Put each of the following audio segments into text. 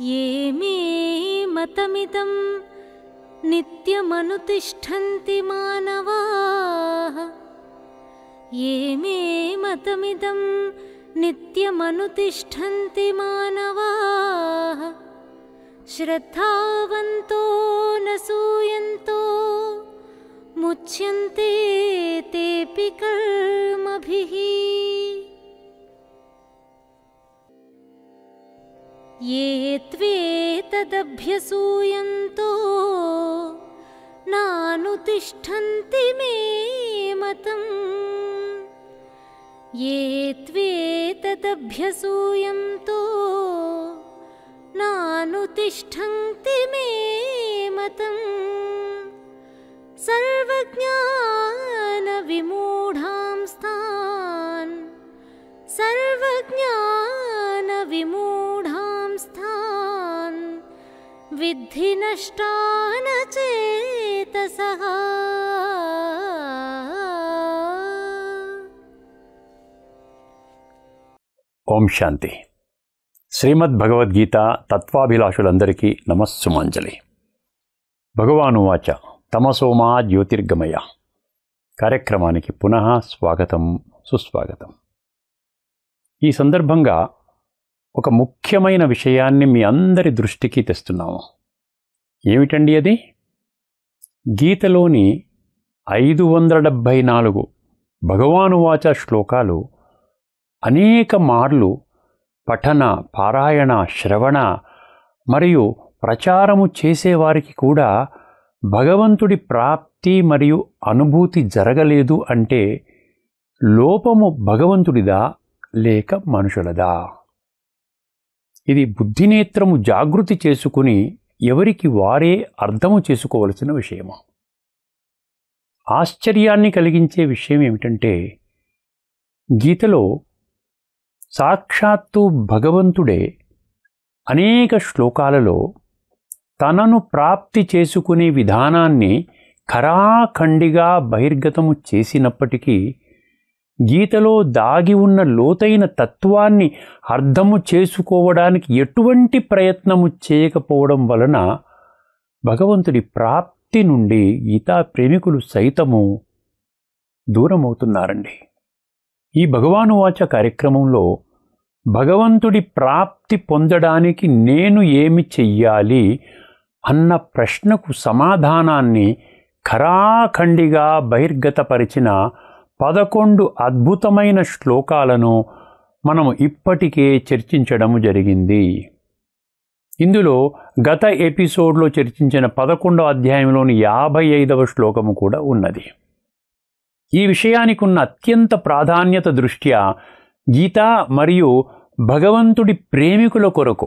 मानवाः ये मे मतमिदं नित्यमनुतिष्ठन्ति मानवाः श्रद्धावन्तो न सूयन्तो मुच्यन्ते तेऽपि कर्मभिः ये त्वे तदभ्यसूयन्तो मतम् ये त्वे तदभ्यसूयन्तो नानतिष्ठन्ति मे मतम् सर्वज्ञा సిద్ధి నష్టాన ఓం శాంతి శ్రీమద్ భగవద్గీత తత్వాభిలాషులందరికీ నమస్సుమాంజలి భగవానువాచ తమసోమా జ్యోతిర్గమయ కార్యక్రమానికి పునః స్వాగతం సుస్వాగతం ఈ సందర్భంగా ఒక ముఖ్యమైన విషయాన్ని మీ అందరి దృష్టికి తెస్తున్నాము ఏమిటండి అది గీతలోని ఐదు వందల డెబ్భై నాలుగు భగవానువాచ శ్లోకాలు అనేక మార్లు పఠన పారాయణ శ్రవణ మరియు ప్రచారము చేసేవారికి కూడా భగవంతుడి ప్రాప్తి మరియు అనుభూతి జరగలేదు అంటే లోపము భగవంతుడిదా లేక మనుషులదా ఇది బుద్ధినేత్రము జాగృతి చేసుకుని ఎవరికి వారే అర్థము చేసుకోవలసిన విషయము ఆశ్చర్యాన్ని కలిగించే విషయం ఏమిటంటే గీతలో సాక్షాత్తు భగవంతుడే అనేక శ్లోకాలలో తనను ప్రాప్తి చేసుకునే విధానాన్ని ఖరాఖండిగా బహిర్గతము చేసినప్పటికీ గీతలో దాగి ఉన్న లోతైన తత్వాన్ని అర్థము చేసుకోవడానికి ఎటువంటి ప్రయత్నము చేయకపోవడం వలన భగవంతుడి ప్రాప్తి నుండి గీతా ప్రేమికులు సైతము దూరమవుతున్నారండి ఈ భగవానువాచ కార్యక్రమంలో భగవంతుడి ప్రాప్తి పొందడానికి నేను ఏమి చెయ్యాలి అన్న ప్రశ్నకు సమాధానాన్ని ఖరాఖండిగా బహిర్గతపరిచిన పదకొండు అద్భుతమైన శ్లోకాలను మనము ఇప్పటికే చర్చించడం జరిగింది ఇందులో గత ఎపిసోడ్లో చర్చించిన పదకొండవ అధ్యాయంలోని యాభై ఐదవ శ్లోకము కూడా ఉన్నది ఈ విషయానికి ఉన్న అత్యంత ప్రాధాన్యత దృష్ట్యా గీత మరియు భగవంతుడి ప్రేమికుల కొరకు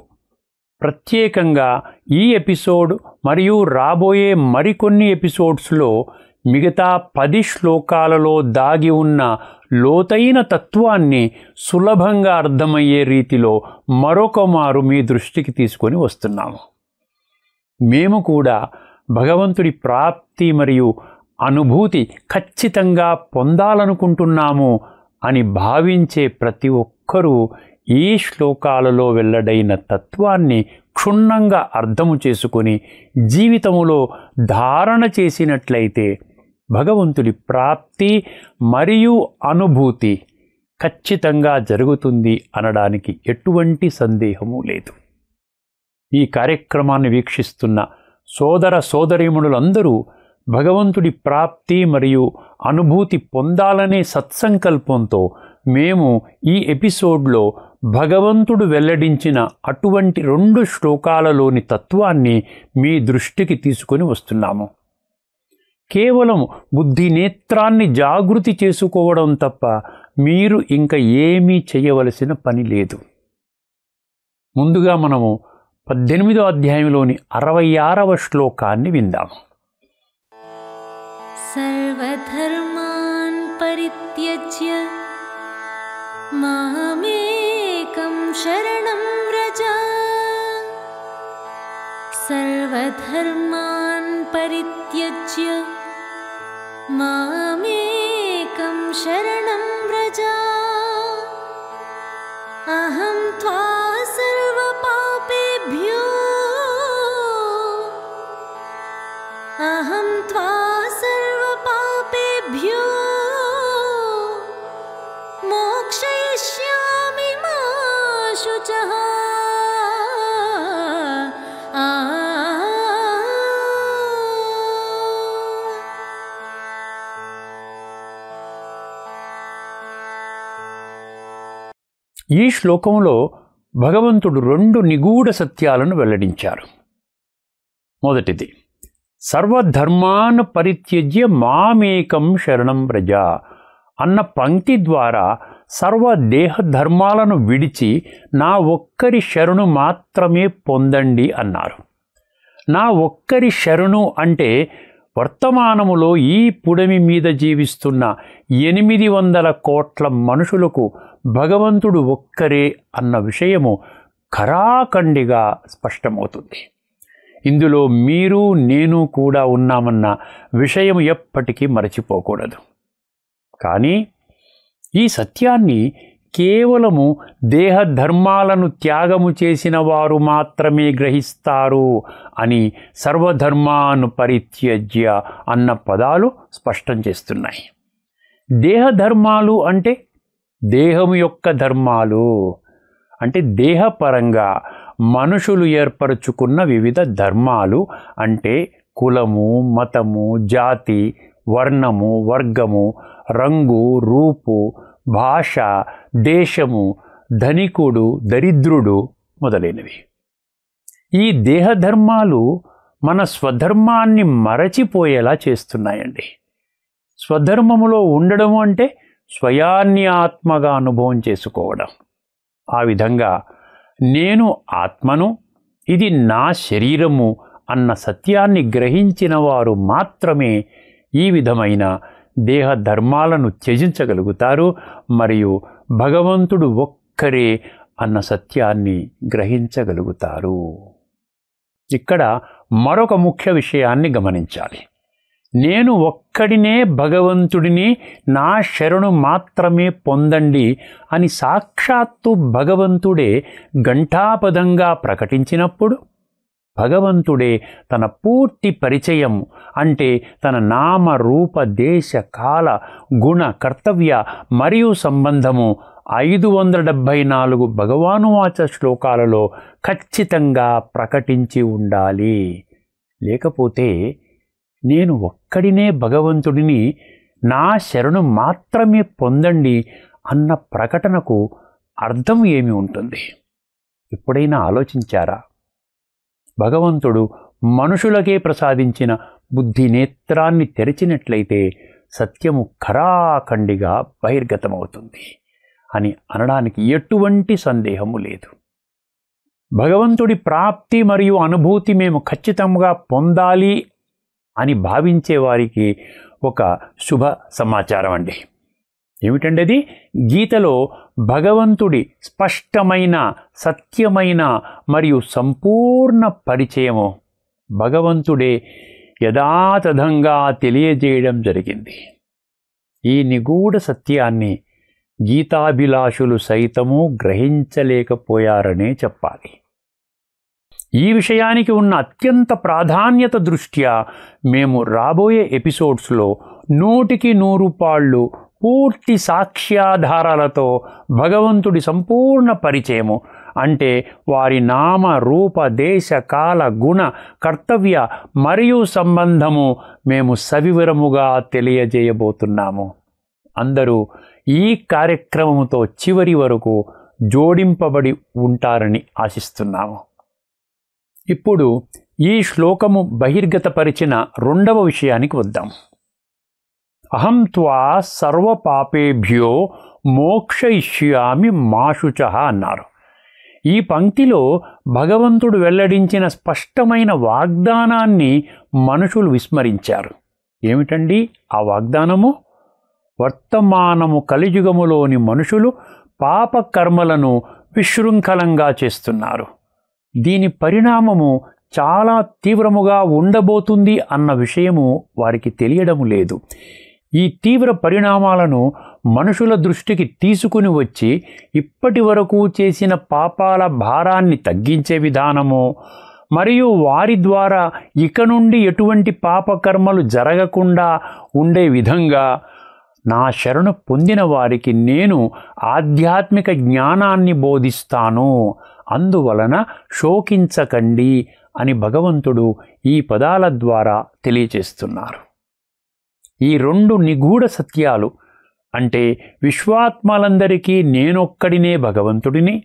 ప్రత్యేకంగా ఈ ఎపిసోడ్ మరియు రాబోయే మరికొన్ని ఎపిసోడ్స్లో మిగతా పది శ్లోకాలలో దాగి ఉన్న లోతైన తత్వాన్ని సులభంగా అర్థమయ్యే రీతిలో మరొక మారు మీ దృష్టికి తీసుకొని వస్తున్నాము మేము కూడా భగవంతుడి ప్రాప్తి మరియు అనుభూతి ఖచ్చితంగా పొందాలనుకుంటున్నాము అని భావించే ప్రతి ఒక్కరూ ఈ శ్లోకాలలో వెల్లడైన తత్వాన్ని క్షుణ్ణంగా అర్థము చేసుకొని జీవితములో ధారణ చేసినట్లయితే భగవంతుడి ప్రాప్తి మరియు అనుభూతి ఖచ్చితంగా జరుగుతుంది అనడానికి ఎటువంటి సందేహము లేదు ఈ కార్యక్రమాన్ని వీక్షిస్తున్న సోదర సోదరీమణులందరూ భగవంతుడి ప్రాప్తి మరియు అనుభూతి పొందాలనే సత్సంకల్పంతో మేము ఈ ఎపిసోడ్లో భగవంతుడు వెల్లడించిన అటువంటి రెండు శ్లోకాలలోని తత్వాన్ని మీ దృష్టికి తీసుకొని వస్తున్నాము కేవలం బుద్ధి నేత్రాన్ని జాగృతి చేసుకోవడం తప్ప మీరు ఇంకా ఏమీ చేయవలసిన పని లేదు ముందుగా మనము పద్దెనిమిదో అధ్యాయంలోని అరవై ఆరవ శ్లోకాన్ని విందాము సర్వధర్మాన్ పరిత్యజ్య మామేకం శరణం వ్రజ సర్వధర్మాన్ పరిత్యజ్య mơ ఈ శ్లోకంలో భగవంతుడు రెండు నిగూఢ సత్యాలను వెల్లడించారు మొదటిది సర్వధర్మాన్ పరిత్యజ్య మామేకం శరణం ప్రజ అన్న పంక్తి ద్వారా సర్వ దేహ ధర్మాలను విడిచి నా ఒక్కరి శరణు మాత్రమే పొందండి అన్నారు నా ఒక్కరి శరణు అంటే వర్తమానములో ఈ పుడమి మీద జీవిస్తున్న ఎనిమిది వందల కోట్ల మనుషులకు భగవంతుడు ఒక్కరే అన్న విషయము ఖరాఖండిగా స్పష్టమవుతుంది ఇందులో మీరు నేను కూడా ఉన్నామన్న విషయం ఎప్పటికీ మరచిపోకూడదు కానీ ఈ సత్యాన్ని కేవలము దేహధర్మాలను త్యాగము చేసిన వారు మాత్రమే గ్రహిస్తారు అని సర్వధర్మాను పరిత్యజ్య అన్న పదాలు స్పష్టం చేస్తున్నాయి దేహధర్మాలు అంటే దేహము యొక్క ధర్మాలు అంటే దేహపరంగా మనుషులు ఏర్పరచుకున్న వివిధ ధర్మాలు అంటే కులము మతము జాతి వర్ణము వర్గము రంగు రూపు భాష దేశము ధనికుడు దరిద్రుడు మొదలైనవి ఈ దేహధర్మాలు మన స్వధర్మాన్ని మరచిపోయేలా చేస్తున్నాయండి స్వధర్మములో ఉండడము అంటే స్వయాన్ని ఆత్మగా అనుభవం చేసుకోవడం ఆ విధంగా నేను ఆత్మను ఇది నా శరీరము అన్న సత్యాన్ని గ్రహించిన వారు మాత్రమే ఈ విధమైన దేహ ధర్మాలను త్యజించగలుగుతారు మరియు భగవంతుడు ఒక్కరే అన్న సత్యాన్ని గ్రహించగలుగుతారు ఇక్కడ మరొక ముఖ్య విషయాన్ని గమనించాలి నేను ఒక్కడినే భగవంతుడిని నా శరణు మాత్రమే పొందండి అని సాక్షాత్తు భగవంతుడే ఘంటాపదంగా ప్రకటించినప్పుడు భగవంతుడే తన పూర్తి పరిచయం అంటే తన నామ రూప దేశ కాల గుణ కర్తవ్య మరియు సంబంధము ఐదు వందల డెబ్భై నాలుగు భగవానువాచ శ్లోకాలలో ఖచ్చితంగా ప్రకటించి ఉండాలి లేకపోతే నేను ఒక్కడినే భగవంతుడిని నా శరణు మాత్రమే పొందండి అన్న ప్రకటనకు అర్థం ఏమి ఉంటుంది ఎప్పుడైనా ఆలోచించారా భగవంతుడు మనుషులకే ప్రసాదించిన బుద్ధి నేత్రాన్ని తెరిచినట్లయితే సత్యము ఖరాఖండిగా బహిర్గతమవుతుంది అని అనడానికి ఎటువంటి సందేహము లేదు భగవంతుడి ప్రాప్తి మరియు అనుభూతి మేము ఖచ్చితంగా పొందాలి అని భావించే వారికి ఒక శుభ సమాచారం అండి ఏమిటండి అది గీతలో భగవంతుడి స్పష్టమైన సత్యమైన మరియు సంపూర్ణ పరిచయము భగవంతుడే యథాతథంగా తెలియజేయడం జరిగింది ఈ నిగూఢ సత్యాన్ని గీతాభిలాషులు సైతము గ్రహించలేకపోయారనే చెప్పాలి ఈ విషయానికి ఉన్న అత్యంత ప్రాధాన్యత దృష్ట్యా మేము రాబోయే ఎపిసోడ్స్లో నూటికి నూరు పాళ్ళు పూర్తి సాక్ష్యాధారాలతో భగవంతుడి సంపూర్ణ పరిచయము అంటే వారి నామ రూప దేశ కాల గుణ కర్తవ్య మరియు సంబంధము మేము సవివరముగా తెలియజేయబోతున్నాము అందరూ ఈ కార్యక్రమముతో చివరి వరకు జోడింపబడి ఉంటారని ఆశిస్తున్నాము ఇప్పుడు ఈ శ్లోకము బహిర్గతపరిచిన రెండవ విషయానికి వద్దాం అహం త్వా సర్వపాపేభ్యో ఇష్యామి మాషుచ అన్నారు ఈ పంక్తిలో భగవంతుడు వెల్లడించిన స్పష్టమైన వాగ్దానాన్ని మనుషులు విస్మరించారు ఏమిటండి ఆ వాగ్దానము వర్తమానము కలియుగములోని మనుషులు పాపకర్మలను విశృంఖలంగా చేస్తున్నారు దీని పరిణామము చాలా తీవ్రముగా ఉండబోతుంది అన్న విషయము వారికి తెలియడము లేదు ఈ తీవ్ర పరిణామాలను మనుషుల దృష్టికి తీసుకుని వచ్చి ఇప్పటి వరకు చేసిన పాపాల భారాన్ని తగ్గించే విధానము మరియు వారి ద్వారా ఇక నుండి ఎటువంటి పాపకర్మలు జరగకుండా ఉండే విధంగా నా శరణ పొందిన వారికి నేను ఆధ్యాత్మిక జ్ఞానాన్ని బోధిస్తాను అందువలన శోకించకండి అని భగవంతుడు ఈ పదాల ద్వారా తెలియచేస్తున్నారు ఈ రెండు నిగూఢ సత్యాలు అంటే విశ్వాత్మలందరికీ నేనొక్కడినే భగవంతుడిని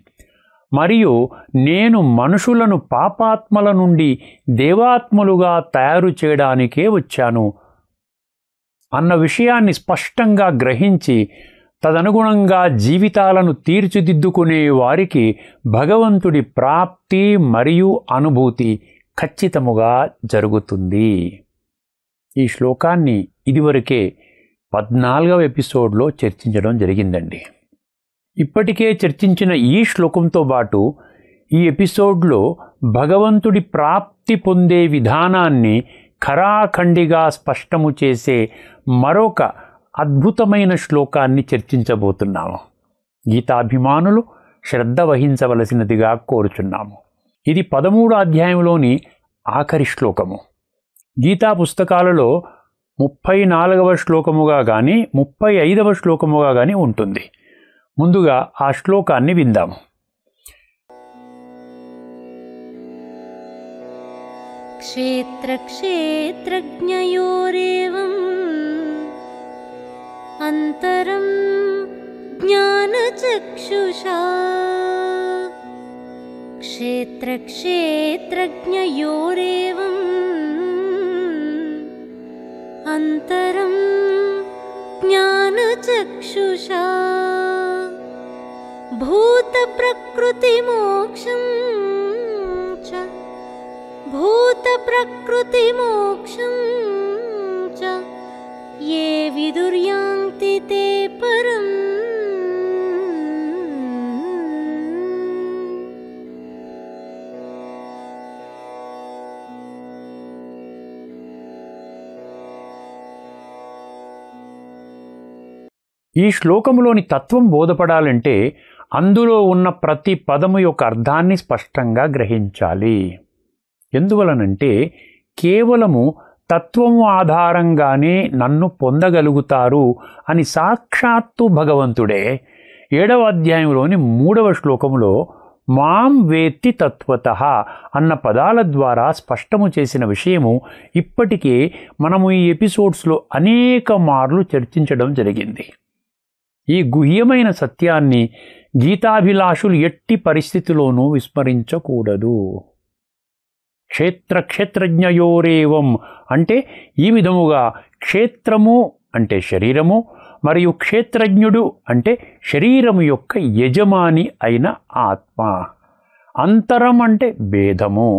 మరియు నేను మనుషులను పాపాత్మల నుండి దేవాత్మలుగా తయారు చేయడానికే వచ్చాను అన్న విషయాన్ని స్పష్టంగా గ్రహించి తదనుగుణంగా జీవితాలను తీర్చిదిద్దుకునే వారికి భగవంతుడి ప్రాప్తి మరియు అనుభూతి ఖచ్చితముగా జరుగుతుంది ఈ శ్లోకాన్ని ఇదివరకే పద్నాలుగవ ఎపిసోడ్లో చర్చించడం జరిగిందండి ఇప్పటికే చర్చించిన ఈ శ్లోకంతో పాటు ఈ ఎపిసోడ్లో భగవంతుడి ప్రాప్తి పొందే విధానాన్ని ఖరాఖండిగా స్పష్టము చేసే మరొక అద్భుతమైన శ్లోకాన్ని చర్చించబోతున్నాము గీతాభిమానులు శ్రద్ధ వహించవలసినదిగా కోరుచున్నాము ఇది పదమూడు అధ్యాయంలోని ఆఖరి శ్లోకము గీతా పుస్తకాలలో ముప్పై నాలుగవ శ్లోకముగా కానీ ముప్పై ఐదవ శ్లోకముగా కానీ ఉంటుంది ముందుగా ఆ శ్లోకాన్ని విందాము క్షేత్ర క్షేత్రజ్ఞయోరేవం अन्तरं ज्ञानचक्षुषा क्षेत्रक्षेत्रज्ञयोरेवम् अन्तरं ज्ञानचक्षुषा भूतप्रकृतिमोक्षं च भूतप्रकृतिमोक्षं च ఈ శ్లోకములోని తత్వం బోధపడాలంటే అందులో ఉన్న ప్రతి పదము యొక్క అర్థాన్ని స్పష్టంగా గ్రహించాలి ఎందువలనంటే కేవలము తత్వము ఆధారంగానే నన్ను పొందగలుగుతారు అని సాక్షాత్తు భగవంతుడే ఏడవ అధ్యాయంలోని మూడవ శ్లోకంలో మాం వేత్తి తత్వత అన్న పదాల ద్వారా స్పష్టము చేసిన విషయము ఇప్పటికే మనము ఈ ఎపిసోడ్స్లో అనేక మార్లు చర్చించడం జరిగింది ఈ గుహ్యమైన సత్యాన్ని గీతాభిలాషులు ఎట్టి పరిస్థితిలోనూ విస్మరించకూడదు క్షేత్ర క్షేత్రజ్ఞయోరేవం అంటే ఈ విధముగా క్షేత్రము అంటే శరీరము మరియు క్షేత్రజ్ఞుడు అంటే శరీరము యొక్క యజమాని అయిన ఆత్మ అంతరం అంటే భేదము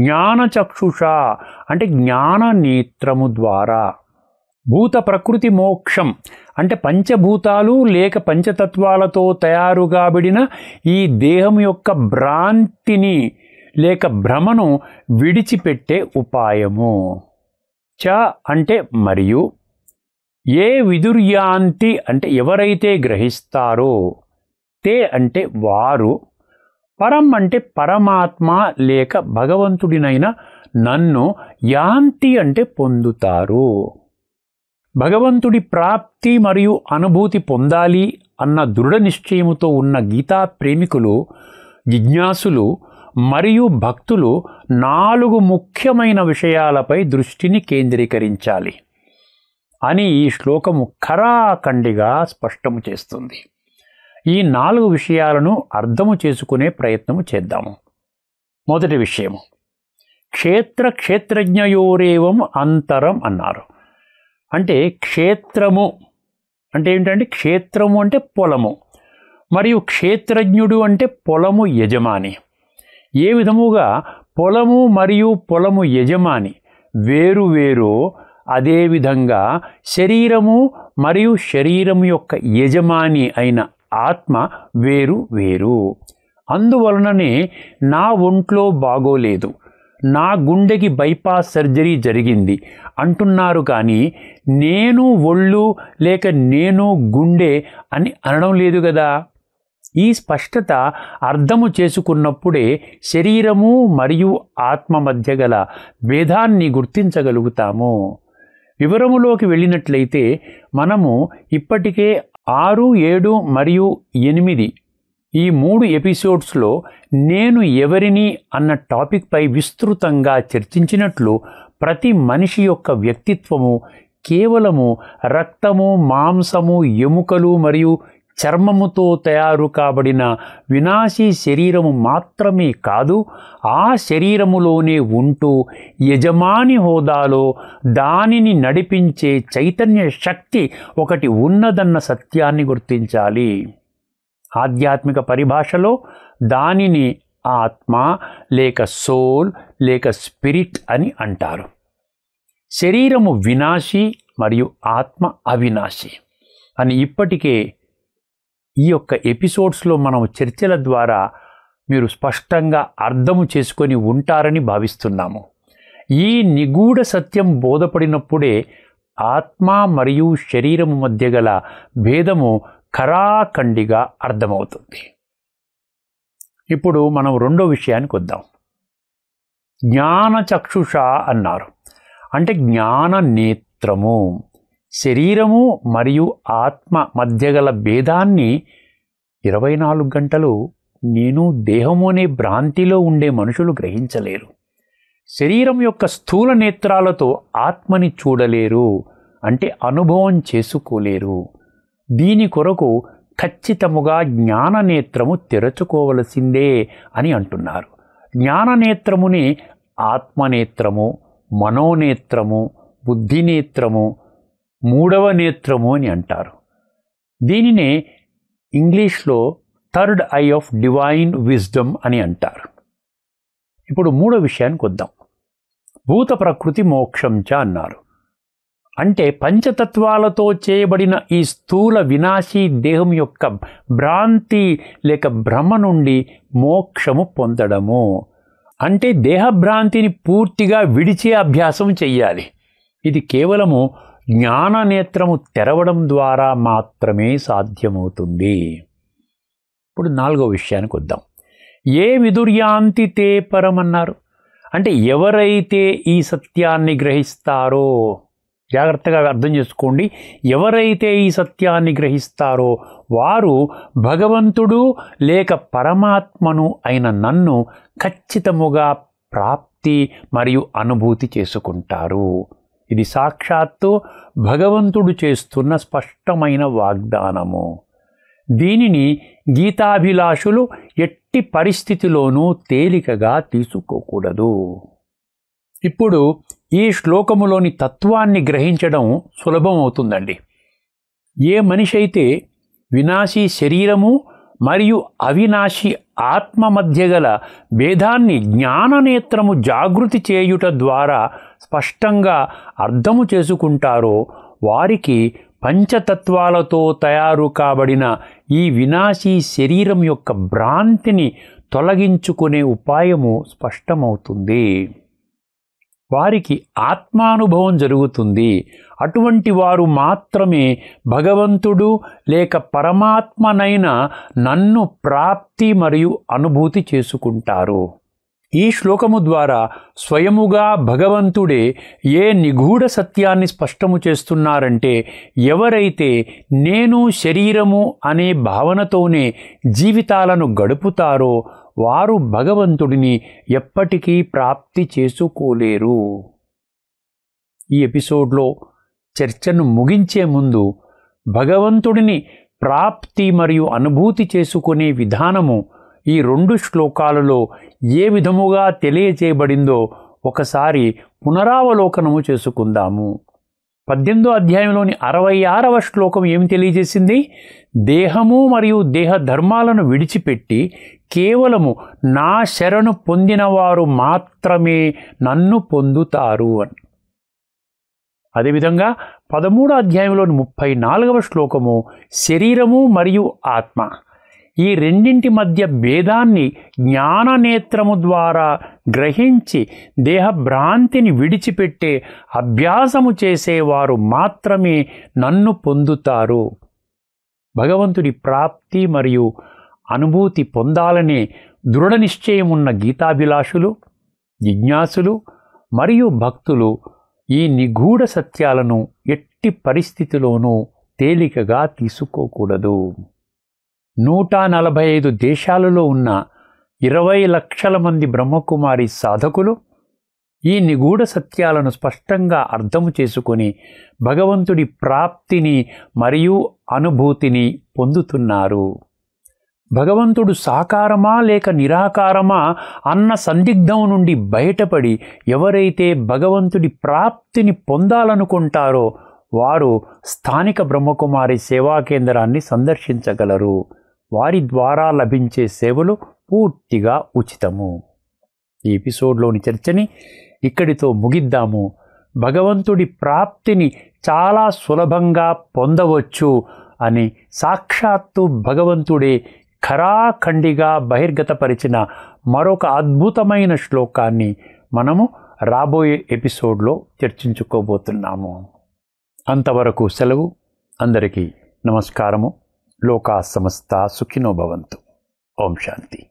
జ్ఞానచక్షుష అంటే జ్ఞాననేత్రము ద్వారా భూత ప్రకృతి మోక్షం అంటే పంచభూతాలు లేక పంచతత్వాలతో తయారుగాబడిన ఈ దేహం యొక్క భ్రాంతిని లేక భ్రమను విడిచిపెట్టే ఉపాయము చ అంటే మరియు ఏ విదుర్యాంతి అంటే ఎవరైతే గ్రహిస్తారో తే అంటే వారు పరం అంటే పరమాత్మ లేక భగవంతుడినైనా నన్ను యాంతి అంటే పొందుతారు భగవంతుడి ప్రాప్తి మరియు అనుభూతి పొందాలి అన్న దృఢ నిశ్చయముతో ఉన్న గీతా ప్రేమికులు జిజ్ఞాసులు మరియు భక్తులు నాలుగు ముఖ్యమైన విషయాలపై దృష్టిని కేంద్రీకరించాలి అని ఈ శ్లోకము ఖరాఖండిగా స్పష్టము చేస్తుంది ఈ నాలుగు విషయాలను అర్థము చేసుకునే ప్రయత్నము చేద్దాము మొదటి విషయము క్షేత్ర క్షేత్రజ్ఞయోరేవం అంతరం అన్నారు అంటే క్షేత్రము అంటే ఏంటంటే క్షేత్రము అంటే పొలము మరియు క్షేత్రజ్ఞుడు అంటే పొలము యజమాని ఏ విధముగా పొలము మరియు పొలము యజమాని వేరు వేరు అదేవిధంగా శరీరము మరియు శరీరము యొక్క యజమాని అయిన ఆత్మ వేరు వేరు అందువలననే నా ఒంట్లో బాగోలేదు నా గుండెకి బైపాస్ సర్జరీ జరిగింది అంటున్నారు కానీ నేను ఒళ్ళు లేక నేను గుండె అని అనడం లేదు కదా ఈ స్పష్టత అర్థము చేసుకున్నప్పుడే శరీరము మరియు ఆత్మ మధ్య గల భేదాన్ని గుర్తించగలుగుతాము వివరములోకి వెళ్ళినట్లయితే మనము ఇప్పటికే ఆరు ఏడు మరియు ఎనిమిది ఈ మూడు ఎపిసోడ్స్లో నేను ఎవరిని అన్న టాపిక్పై విస్తృతంగా చర్చించినట్లు ప్రతి మనిషి యొక్క వ్యక్తిత్వము కేవలము రక్తము మాంసము ఎముకలు మరియు చర్మముతో తయారు కాబడిన వినాశీ శరీరము మాత్రమే కాదు ఆ శరీరములోనే ఉంటూ యజమాని హోదాలో దానిని నడిపించే చైతన్య శక్తి ఒకటి ఉన్నదన్న సత్యాన్ని గుర్తించాలి ఆధ్యాత్మిక పరిభాషలో దానిని ఆత్మ లేక సోల్ లేక స్పిరిట్ అని అంటారు శరీరము వినాశి మరియు ఆత్మ అవినాశి అని ఇప్పటికే ఈ యొక్క ఎపిసోడ్స్లో మనం చర్చల ద్వారా మీరు స్పష్టంగా అర్థము చేసుకొని ఉంటారని భావిస్తున్నాము ఈ నిగూఢ సత్యం బోధపడినప్పుడే ఆత్మ మరియు శరీరము మధ్య గల భేదము ఖరాఖండిగా అర్థమవుతుంది ఇప్పుడు మనం రెండో విషయానికి వద్దాం జ్ఞానచక్షుష అన్నారు అంటే జ్ఞాన నేత్రము శరీరము మరియు ఆత్మ మధ్య గల భేదాన్ని ఇరవై నాలుగు గంటలు నేను దేహము అనే భ్రాంతిలో ఉండే మనుషులు గ్రహించలేరు శరీరం యొక్క స్థూల నేత్రాలతో ఆత్మని చూడలేరు అంటే అనుభవం చేసుకోలేరు దీని కొరకు ఖచ్చితముగా జ్ఞాననేత్రము తెరచుకోవలసిందే అని అంటున్నారు జ్ఞాననేత్రముని ఆత్మనేత్రము మనోనేత్రము బుద్ధినేత్రము మూడవ నేత్రము అని అంటారు దీనినే ఇంగ్లీష్లో third eye of divine wisdom అని అంటారు ఇప్పుడు మూడో విషయానికి వద్దాం భూత ప్రకృతి మోక్షంచ అన్నారు అంటే పంచతత్వాలతో చేయబడిన ఈ స్థూల వినాశీ దేహం యొక్క భ్రాంతి లేక భ్రమ నుండి మోక్షము పొందడము అంటే దేహభ్రాంతిని పూర్తిగా విడిచే అభ్యాసం చెయ్యాలి ఇది కేవలము జ్ఞాననేత్రము తెరవడం ద్వారా మాత్రమే సాధ్యమవుతుంది ఇప్పుడు నాలుగో విషయానికి వద్దాం ఏ విదుర్యాంతి తే పరమన్నారు అంటే ఎవరైతే ఈ సత్యాన్ని గ్రహిస్తారో జాగ్రత్తగా అర్థం చేసుకోండి ఎవరైతే ఈ సత్యాన్ని గ్రహిస్తారో వారు భగవంతుడు లేక పరమాత్మను అయిన నన్ను ఖచ్చితముగా ప్రాప్తి మరియు అనుభూతి చేసుకుంటారు ఇది సాక్షాత్తు భగవంతుడు చేస్తున్న స్పష్టమైన వాగ్దానము దీనిని గీతాభిలాషులు ఎట్టి పరిస్థితిలోనూ తేలికగా తీసుకోకూడదు ఇప్పుడు ఈ శ్లోకములోని తత్వాన్ని గ్రహించడం సులభం అవుతుందండి ఏ మనిషి అయితే వినాశీ శరీరము మరియు అవినాశి ఆత్మ మధ్య గల భేదాన్ని జ్ఞాననేత్రము జాగృతి చేయుట ద్వారా స్పష్టంగా అర్థము చేసుకుంటారో వారికి పంచతత్వాలతో తయారు కాబడిన ఈ వినాశీ శరీరం యొక్క భ్రాంతిని తొలగించుకునే ఉపాయము స్పష్టమవుతుంది వారికి ఆత్మానుభవం జరుగుతుంది అటువంటి వారు మాత్రమే భగవంతుడు లేక పరమాత్మనైన నన్ను ప్రాప్తి మరియు అనుభూతి చేసుకుంటారు ఈ శ్లోకము ద్వారా స్వయముగా భగవంతుడే ఏ నిగూఢ సత్యాన్ని స్పష్టము చేస్తున్నారంటే ఎవరైతే నేను శరీరము అనే భావనతోనే జీవితాలను గడుపుతారో వారు భగవంతుడిని ఎప్పటికీ ప్రాప్తి చేసుకోలేరు ఈ ఎపిసోడ్లో చర్చను ముగించే ముందు భగవంతుడిని ప్రాప్తి మరియు అనుభూతి చేసుకునే విధానము ఈ రెండు శ్లోకాలలో ఏ విధముగా తెలియచేయబడిందో ఒకసారి పునరావలోకనము చేసుకుందాము పద్దెనిమిదో అధ్యాయంలోని అరవై ఆరవ శ్లోకం ఏమి తెలియజేసింది దేహము మరియు దేహ ధర్మాలను విడిచిపెట్టి కేవలము నా శరణు పొందినవారు మాత్రమే నన్ను పొందుతారు అని అదేవిధంగా పదమూడో అధ్యాయంలోని ముప్పై నాలుగవ శ్లోకము శరీరము మరియు ఆత్మ ఈ రెండింటి మధ్య భేదాన్ని జ్ఞాననేత్రము ద్వారా గ్రహించి దేహభ్రాంతిని విడిచిపెట్టే అభ్యాసము చేసేవారు మాత్రమే నన్ను పొందుతారు భగవంతుడి ప్రాప్తి మరియు అనుభూతి పొందాలనే దృఢ నిశ్చయమున్న గీతాభిలాషులు జిజ్ఞాసులు మరియు భక్తులు ఈ నిగూఢ సత్యాలను ఎట్టి పరిస్థితిలోనూ తేలికగా తీసుకోకూడదు నూట నలభై ఐదు దేశాలలో ఉన్న ఇరవై లక్షల మంది బ్రహ్మకుమారి సాధకులు ఈ నిగూఢ సత్యాలను స్పష్టంగా అర్థం చేసుకొని భగవంతుడి ప్రాప్తిని మరియు అనుభూతిని పొందుతున్నారు భగవంతుడు సాకారమా లేక నిరాకారమా అన్న సందిగ్ధం నుండి బయటపడి ఎవరైతే భగవంతుడి ప్రాప్తిని పొందాలనుకుంటారో వారు స్థానిక బ్రహ్మకుమారి సేవా కేంద్రాన్ని సందర్శించగలరు వారి ద్వారా లభించే సేవలు పూర్తిగా ఉచితము ఈ ఎపిసోడ్లోని చర్చని ఇక్కడితో ముగిద్దాము భగవంతుడి ప్రాప్తిని చాలా సులభంగా పొందవచ్చు అని సాక్షాత్తు భగవంతుడే ఖరాఖండిగా బహిర్గతపరిచిన మరొక అద్భుతమైన శ్లోకాన్ని మనము రాబోయే ఎపిసోడ్లో చర్చించుకోబోతున్నాము అంతవరకు సెలవు అందరికీ నమస్కారము लोका समस्ता सुखिनो भवंतु ओम शांति